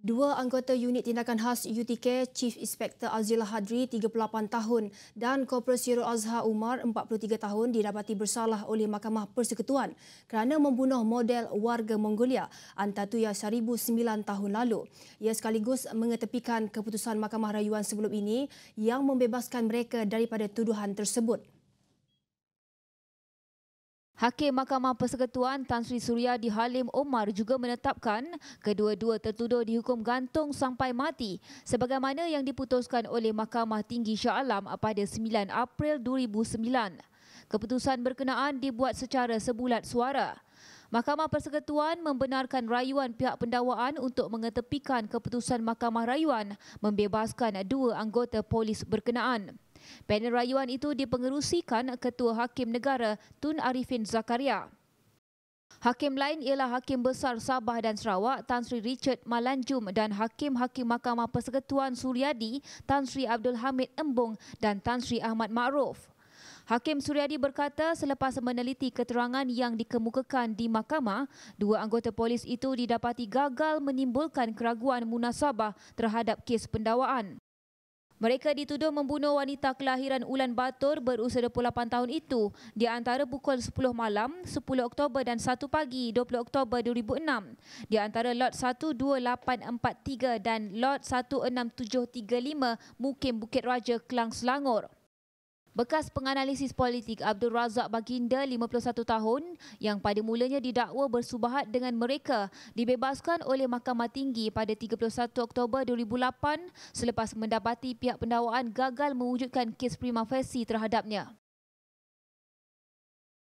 Dua anggota unit tindakan khas UTK, Chief Inspector Azila Hadri, 38 tahun dan Korporal Syirul Azhar Umar, 43 tahun, didapati bersalah oleh Mahkamah Persekutuan kerana membunuh model warga Mongolia, Antatuya Saribu, 9 tahun lalu. Ia sekaligus mengetepikan keputusan Mahkamah Rayuan sebelum ini yang membebaskan mereka daripada tuduhan tersebut. Hakim Mahkamah Persekutuan Tan Sri Surya di Halim Omar juga menetapkan kedua-dua tertuduh dihukum gantung sampai mati sebagaimana yang diputuskan oleh Mahkamah Tinggi Shah Alam pada 9 April 2009. Keputusan berkenaan dibuat secara sebulat suara. Mahkamah Persekutuan membenarkan rayuan pihak pendawaan untuk mengetepikan keputusan Mahkamah Rayuan membebaskan dua anggota polis berkenaan. Panel rayuan itu dipengerusikan Ketua Hakim Negara Tun Arifin Zakaria. Hakim lain ialah Hakim Besar Sabah dan Sarawak Tan Sri Richard Malanjum dan Hakim-Hakim Mahkamah Persekutuan Suryadi Tan Sri Abdul Hamid Embung dan Tan Sri Ahmad Ma'ruf. Hakim Suryadi berkata selepas meneliti keterangan yang dikemukakan di mahkamah, dua anggota polis itu didapati gagal menimbulkan keraguan munasabah terhadap kes pendawaan. Mereka dituduh membunuh wanita kelahiran Ulan Bator berusia 28 tahun itu di antara pukul 10 malam 10 Oktober dan 1 pagi 20 Oktober 2006 di antara lot 12843 dan lot 16735 Mukim Bukit Raja Kelang Selangor. Bekas penganalisis politik Abdul Razak Baginda 51 tahun yang pada mulanya didakwa bersubahat dengan mereka dibebaskan oleh Mahkamah Tinggi pada 31 Oktober 2008 selepas mendapati pihak pendakwaan gagal mewujudkan kes prima facie terhadapnya.